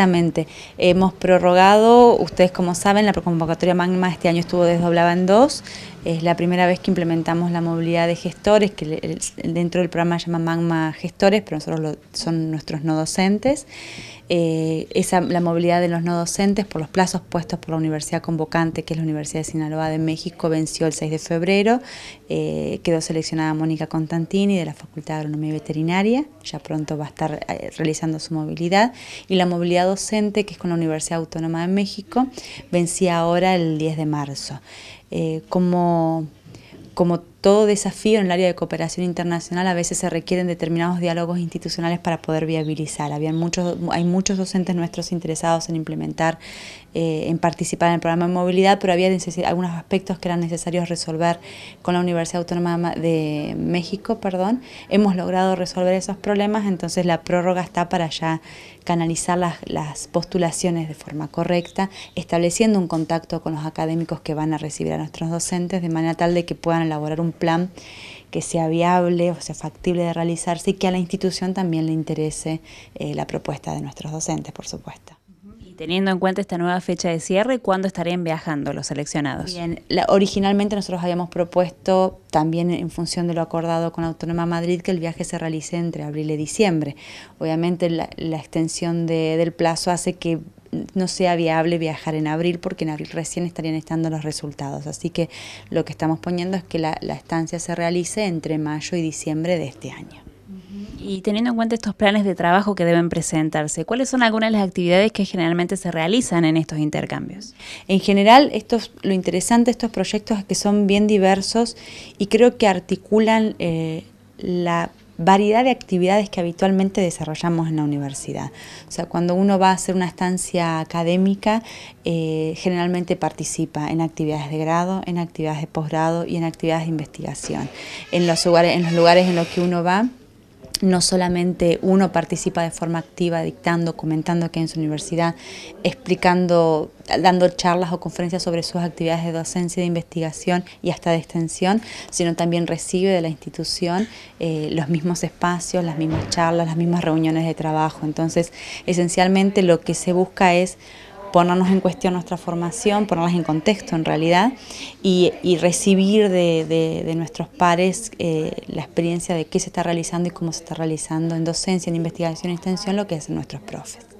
Exactamente. Hemos prorrogado, ustedes como saben, la convocatoria magma este año estuvo desdoblada en dos, es la primera vez que implementamos la movilidad de gestores, que dentro del programa se llama Magma Gestores, pero nosotros son nuestros no docentes. Eh, la movilidad de los no docentes por los plazos puestos por la universidad convocante, que es la Universidad de Sinaloa de México, venció el 6 de febrero. Eh, quedó seleccionada Mónica Constantini de la Facultad de Agronomía y Veterinaria. Ya pronto va a estar eh, realizando su movilidad. Y la movilidad docente, que es con la Universidad Autónoma de México, vencía ahora el 10 de marzo eh, como, como todo desafío en el área de cooperación internacional a veces se requieren determinados diálogos institucionales para poder viabilizar. Habían muchos, hay muchos docentes nuestros interesados en implementar, eh, en participar en el programa de movilidad, pero había algunos aspectos que eran necesarios resolver con la Universidad Autónoma de México. perdón. Hemos logrado resolver esos problemas, entonces la prórroga está para ya canalizar las, las postulaciones de forma correcta, estableciendo un contacto con los académicos que van a recibir a nuestros docentes, de manera tal de que puedan elaborar un plan que sea viable o sea factible de realizarse y que a la institución también le interese eh, la propuesta de nuestros docentes, por supuesto. Y teniendo en cuenta esta nueva fecha de cierre, ¿cuándo estarían viajando los seleccionados? Bien, originalmente nosotros habíamos propuesto, también en función de lo acordado con Autónoma Madrid, que el viaje se realice entre abril y diciembre. Obviamente la, extensión del plazo hace que no sea viable viajar en abril porque en abril recién estarían estando los resultados. Así que lo que estamos poniendo es que la, estancia se realice entre mayo y diciembre de este año. Y teniendo en cuenta estos planes de trabajo que deben presentarse, ¿cuáles son algunas de las actividades que generalmente se realizan en estos intercambios? En general, lo interesante de estos proyectos es que son bien diversos y creo que articulan eh, la variedad de actividades que habitualmente desarrollamos en la universidad. O sea, cuando uno va a hacer una estancia académica, eh, generalmente participa en actividades de grado, en actividades de posgrado y en actividades de investigación. en, los lugares en los que uno va, no solamente uno participa de forma activa dictando, comentando aquí en su universidad, explicando, dando charlas o conferencias sobre sus actividades de docencia, de investigación y hasta de extensión, sino también recibe de la institución eh, los mismos espacios, las mismas charlas, las mismas reuniones de trabajo. Entonces, esencialmente lo que se busca es ponernos en cuestión nuestra formación, ponerlas en contexto en realidad y, recibir de, nuestros pares eh, la experiencia de qué se está realizando y cómo se está realizando en docencia, en investigación y extensión, lo que hacen nuestros profes.